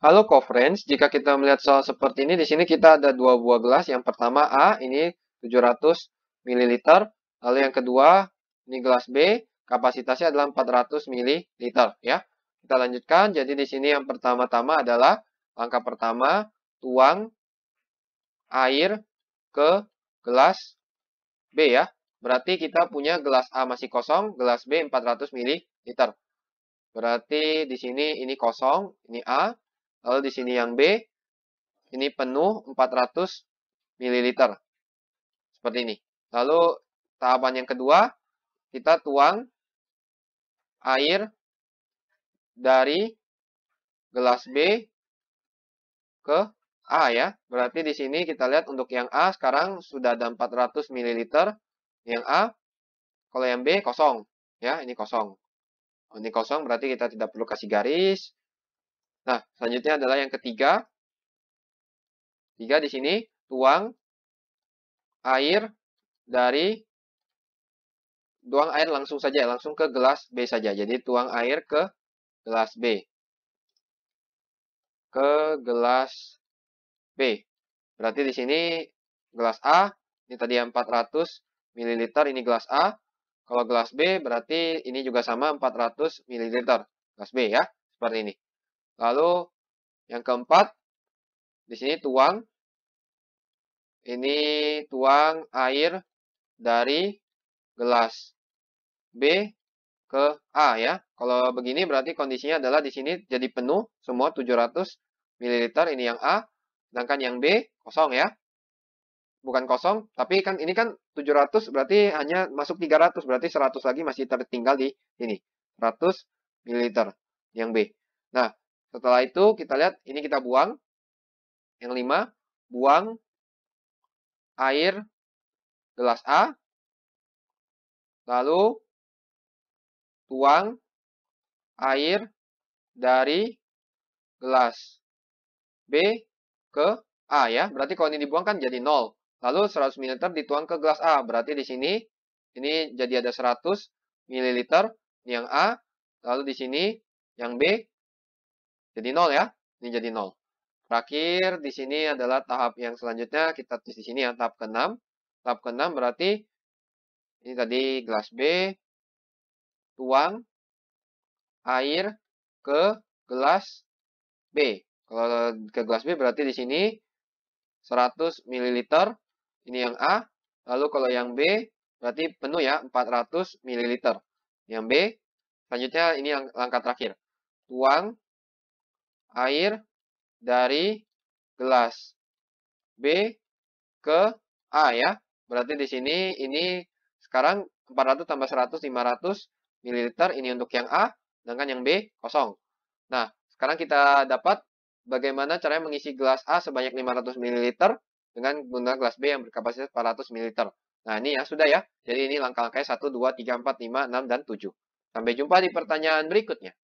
Halo friends, jika kita melihat soal seperti ini, di sini kita ada dua buah gelas. Yang pertama A, ini 700 ml. Lalu yang kedua, ini gelas B, kapasitasnya adalah 400 ml. Ya. Kita lanjutkan, jadi di sini yang pertama-tama adalah, langkah pertama, tuang air ke gelas B ya. Berarti kita punya gelas A masih kosong, gelas B 400 ml. Berarti di sini ini kosong, ini A, Lalu di sini yang B, ini penuh 400 ml. Seperti ini. Lalu tahapan yang kedua, kita tuang air dari gelas B ke A ya. Berarti di sini kita lihat untuk yang A sekarang sudah ada 400 ml. Yang A, kalau yang B kosong. Ya, ini kosong. Oh, ini kosong berarti kita tidak perlu kasih garis. Nah, selanjutnya adalah yang ketiga. Tiga di sini, tuang air dari tuang air langsung saja, ya, langsung ke gelas B saja. Jadi tuang air ke gelas B. Ke gelas B. Berarti di sini gelas A, ini tadi 400 ml, ini gelas A. Kalau gelas B berarti ini juga sama 400 ml. Gelas B ya, seperti ini. Lalu yang keempat, di sini tuang. Ini tuang air dari gelas B ke A ya. Kalau begini berarti kondisinya adalah di sini jadi penuh semua 700 ml ini yang A, sedangkan yang B kosong ya. Bukan kosong, tapi kan ini kan 700 berarti hanya masuk 300, berarti 100 lagi masih tertinggal di ini 100 ml yang B. Nah, setelah itu kita lihat ini kita buang. Yang lima, buang air gelas A. Lalu tuang air dari gelas B ke A ya. Berarti kalau ini dibuang kan jadi 0. Lalu 100 ml dituang ke gelas A. Berarti di sini ini jadi ada 100 ml. yang A. Lalu di sini yang B. Jadi nol ya. Ini jadi nol. Terakhir di sini adalah tahap yang selanjutnya kita tulis di sini ya tahap ke-6. Tahap ke-6 berarti ini tadi gelas B tuang air ke gelas B. Kalau ke gelas B berarti di sini 100 ml. Ini yang A. Lalu kalau yang B berarti penuh ya 400 ml. Yang B. Selanjutnya ini yang langkah terakhir. Tuang air dari gelas. B ke A ya. Berarti di sini ini sekarang 400 tambah 100 500 ml ini untuk yang A, sedangkan yang B kosong. Nah, sekarang kita dapat bagaimana caranya mengisi gelas A sebanyak 500 ml dengan menggunakan gelas B yang berkapasitas 400 ml. Nah, ini ya sudah ya. Jadi ini langkah-langkahnya 1 2 3 4 5 6 dan 7. Sampai jumpa di pertanyaan berikutnya.